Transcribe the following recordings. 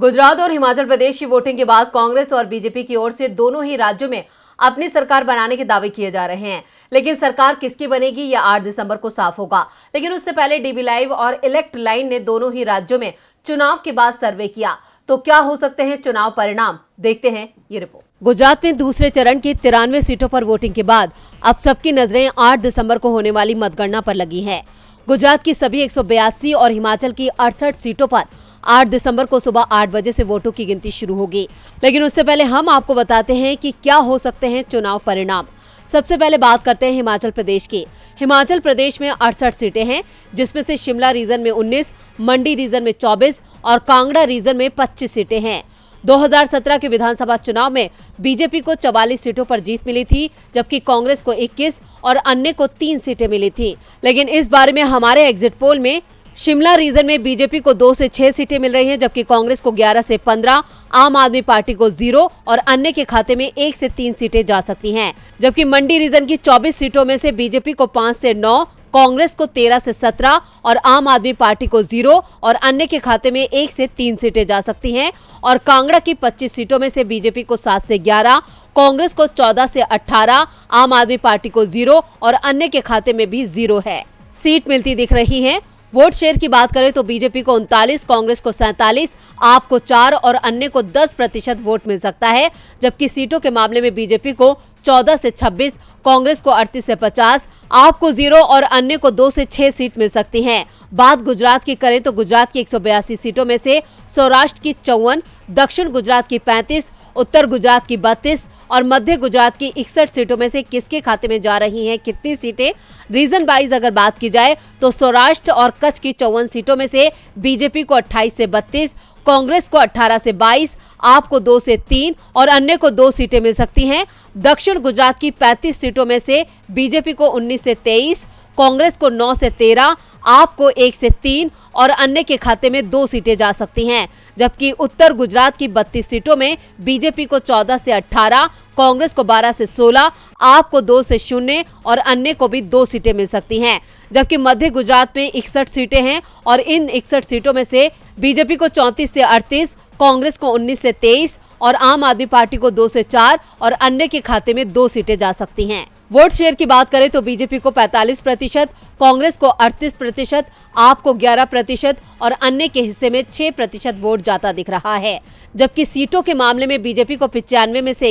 गुजरात और हिमाचल प्रदेश की वोटिंग के बाद कांग्रेस और बीजेपी की ओर से दोनों ही राज्यों में अपनी सरकार बनाने के दावे किए जा रहे हैं लेकिन सरकार किसकी बनेगी यह 8 दिसंबर को साफ होगा लेकिन उससे पहले डीबी लाइव और इलेक्ट लाइन ने दोनों ही राज्यों में चुनाव के बाद सर्वे किया तो क्या हो सकते हैं चुनाव परिणाम देखते हैं ये रिपोर्ट गुजरात में दूसरे चरण की तिरानवे सीटों पर वोटिंग के बाद अब सबकी नजरें 8 दिसंबर को होने वाली मतगणना पर लगी है गुजरात की सभी एक और हिमाचल की अड़सठ सीटों पर आठ दिसंबर को सुबह आठ बजे से वोटों की गिनती शुरू होगी लेकिन उससे पहले हम आपको बताते हैं कि क्या हो सकते हैं चुनाव परिणाम सबसे पहले बात करते हैं हिमाचल प्रदेश की हिमाचल प्रदेश में अड़सठ सीटें हैं जिसमें से शिमला रीजन में 19, मंडी रीजन में 24 और कांगड़ा रीजन में 25 सीटें हैं 2017 के विधानसभा चुनाव में बीजेपी को 44 सीटों पर जीत मिली थी जबकि कांग्रेस को 21 और अन्य को तीन सीटें मिली थी लेकिन इस बारे में हमारे एग्जिट पोल में शिमला रीजन में बीजेपी को दो से छह सीटें मिल रही हैं जबकि कांग्रेस को ग्यारह से पंद्रह आम आदमी पार्टी को जीरो और अन्य के खाते में एक से तीन सीटें जा सकती हैं जबकि मंडी रीजन की चौबीस सीटों में से बीजेपी को पांच से नौ कांग्रेस को तेरह से सत्रह और आम आदमी पार्टी को जीरो और अन्य के खाते में एक से तीन सीटें जा सकती हैं और कांगड़ा की पच्चीस सीटों में से बीजेपी को सात से ग्यारह कांग्रेस को चौदह से अठारह आम आदमी पार्टी को जीरो और अन्य के खाते में भी जीरो है सीट मिलती दिख रही है वोट शेयर की बात करें तो बीजेपी को उनतालीस कांग्रेस को सैंतालीस आपको चार और अन्य को दस प्रतिशत वोट मिल सकता है जबकि सीटों के मामले में बीजेपी को चौदह से छब्बीस कांग्रेस को अड़तीस से पचास आपको जीरो और अन्य को दो से छह सीट मिल सकती हैं। बात गुजरात की करें तो गुजरात की एक सीटों में से सौराष्ट्र की चौवन दक्षिण गुजरात की पैंतीस उत्तर गुजरात की बत्तीस और मध्य गुजरात की इकसठ सीटों में से किसके खाते में जा रही हैं कितनी सीटें रीजन वाइज अगर बात की जाए तो सौराष्ट्र और कच्छ की चौवन सीटों में से बीजेपी को 28 से 32 कांग्रेस को 18 से 22 आपको दो से तीन और अन्य को दो सीटें मिल सकती हैं दक्षिण गुजरात की 35 सीटों में से बीजेपी को 19 से 23, कांग्रेस को 9 से 13, आप को 1 से 3 और अन्य के खाते में दो सीटें जा सकती हैं जबकि उत्तर गुजरात की 32 सीटों में बीजेपी को 14 से 18, कांग्रेस को 12 से 16, आप को 2 से शून्य और अन्य को भी दो सीटें मिल सकती हैं जबकि मध्य गुजरात में इकसठ सीटें हैं और इन इकसठ सीटों में से बीजेपी को चौंतीस से अड़तीस कांग्रेस को 19 से 23 और आम आदमी पार्टी को 2 से 4 और अन्य के खाते में दो सीटें जा सकती हैं वोट शेयर की बात करें तो बीजेपी को 45 प्रतिशत कांग्रेस को 38 प्रतिशत आप को 11 प्रतिशत और अन्य के हिस्से में 6 प्रतिशत वोट जाता दिख रहा है जबकि सीटों के मामले में बीजेपी को पिचानवे में से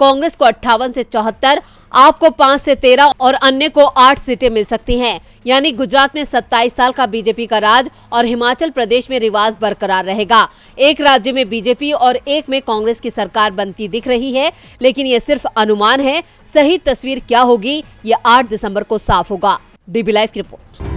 कांग्रेस को अट्ठावन से चौहत्तर आपको पाँच से तेरह और अन्य को आठ सीटें मिल सकती हैं यानी गुजरात में सत्ताईस साल का बीजेपी का राज और हिमाचल प्रदेश में रिवाज बरकरार रहेगा एक राज्य में बीजेपी और एक में कांग्रेस की सरकार बनती दिख रही है लेकिन ये सिर्फ अनुमान है सही तस्वीर क्या होगी ये आठ दिसम्बर को साफ होगा डीबी लाइव की रिपोर्ट